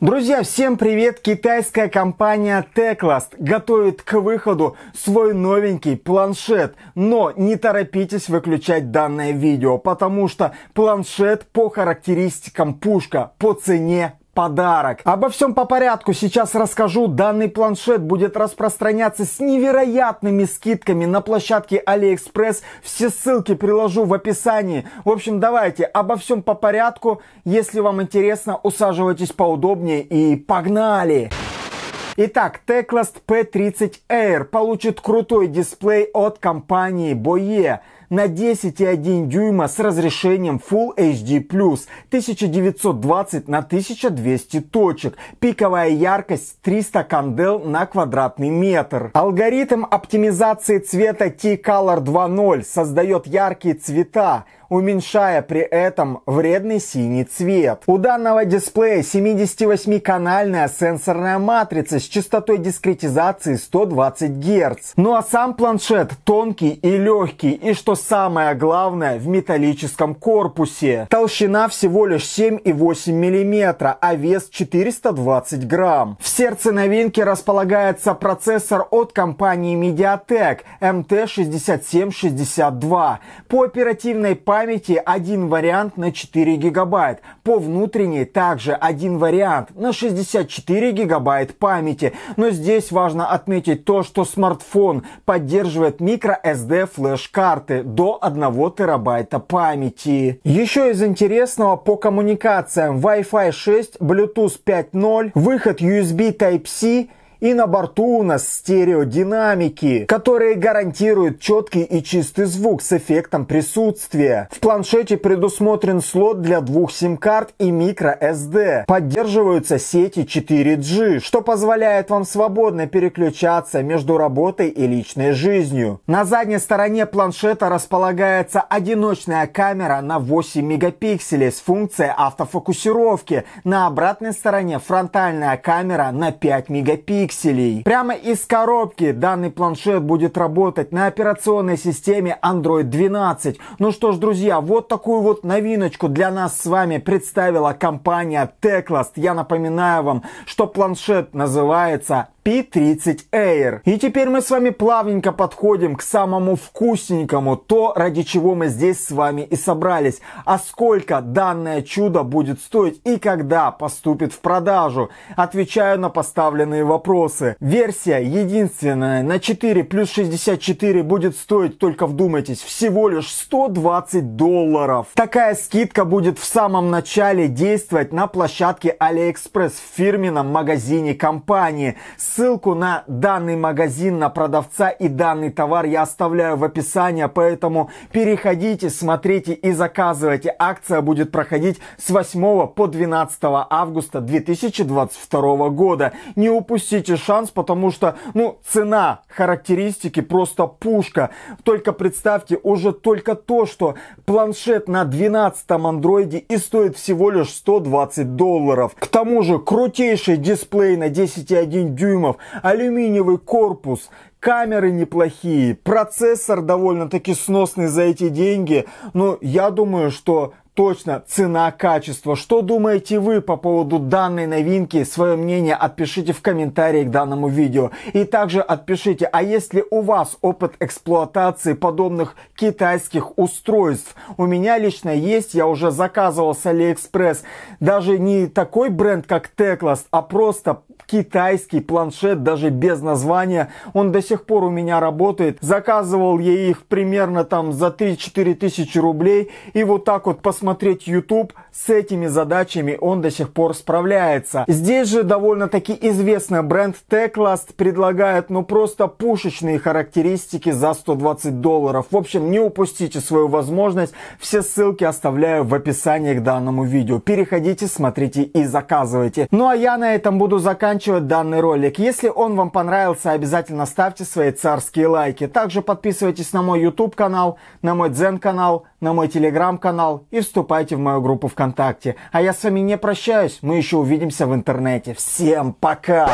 Друзья, всем привет! Китайская компания Teclast готовит к выходу свой новенький планшет. Но не торопитесь выключать данное видео, потому что планшет по характеристикам пушка, по цене подарок. Обо всем по порядку сейчас расскажу. Данный планшет будет распространяться с невероятными скидками на площадке AliExpress. Все ссылки приложу в описании. В общем, давайте обо всем по порядку. Если вам интересно, усаживайтесь поудобнее и погнали! Итак, Teclast P30 Air получит крутой дисплей от компании Boye на 10,1 дюйма с разрешением Full HD+, 1920 на 1200 точек, пиковая яркость 300 кандел на квадратный метр. Алгоритм оптимизации цвета T-Color 2.0 создает яркие цвета, уменьшая при этом вредный синий цвет. У данного дисплея 78-канальная сенсорная матрица с частотой дискретизации 120 Гц. Ну а сам планшет тонкий и легкий, и что самое главное в металлическом корпусе. Толщина всего лишь 7,8 мм, а вес 420 грамм. В сердце новинки располагается процессор от компании Mediatek MT6762. По оперативной памяти один вариант на 4 гигабайт. По внутренней также один вариант на 64 гигабайт памяти. Но здесь важно отметить то, что смартфон поддерживает microSD флеш-карты до 1 терабайта памяти. Еще из интересного по коммуникациям Wi-Fi 6, Bluetooth 5.0, выход USB Type-C и на борту у нас стереодинамики, которые гарантируют четкий и чистый звук с эффектом присутствия. В планшете предусмотрен слот для двух сим-карт и microSD. Поддерживаются сети 4G, что позволяет вам свободно переключаться между работой и личной жизнью. На задней стороне планшета располагается одиночная камера на 8 мегапикселей с функцией автофокусировки. На обратной стороне фронтальная камера на 5 мегапикселей пикселей. Прямо из коробки данный планшет будет работать на операционной системе Android 12. Ну что ж, друзья, вот такую вот новиночку для нас с вами представила компания Teclast. Я напоминаю вам, что планшет называется P30 Air. И теперь мы с вами плавненько подходим к самому вкусненькому, то, ради чего мы здесь с вами и собрались. А сколько данное чудо будет стоить и когда поступит в продажу? Отвечаю на поставленные вопросы. Версия единственная на 4 плюс 64 будет стоить, только вдумайтесь, всего лишь 120 долларов. Такая скидка будет в самом начале действовать на площадке AliExpress в фирменном магазине компании ссылку на данный магазин, на продавца и данный товар я оставляю в описании, поэтому переходите, смотрите и заказывайте. Акция будет проходить с 8 по 12 августа 2022 года. Не упустите шанс, потому что, ну, цена, характеристики просто пушка. Только представьте, уже только то, что планшет на 12-м андроиде и стоит всего лишь 120 долларов. К тому же крутейший дисплей на 10,1 дюйм дюймов, алюминиевый корпус, камеры неплохие, процессор довольно-таки сносный за эти деньги. Ну, я думаю, что точно цена-качество. Что думаете вы по поводу данной новинки? Свое мнение отпишите в комментарии к данному видео. И также отпишите, а есть ли у вас опыт эксплуатации подобных китайских устройств? У меня лично есть, я уже заказывал с AliExpress даже не такой бренд, как Teclast, а просто китайский планшет, даже без названия. Он до сих пор у меня работает. Заказывал я их примерно там за 3-4 тысячи рублей. И вот так вот посмотрел посмотреть YouTube, с этими задачами он до сих пор справляется. Здесь же довольно-таки известный бренд Techlast предлагает ну просто пушечные характеристики за 120 долларов. В общем, не упустите свою возможность. Все ссылки оставляю в описании к данному видео. Переходите, смотрите и заказывайте. Ну а я на этом буду заканчивать данный ролик. Если он вам понравился, обязательно ставьте свои царские лайки. Также подписывайтесь на мой YouTube канал, на мой Дзен канал, на мой Телеграм канал и в вступайте в мою группу ВКонтакте. А я с вами не прощаюсь, мы еще увидимся в интернете. Всем пока!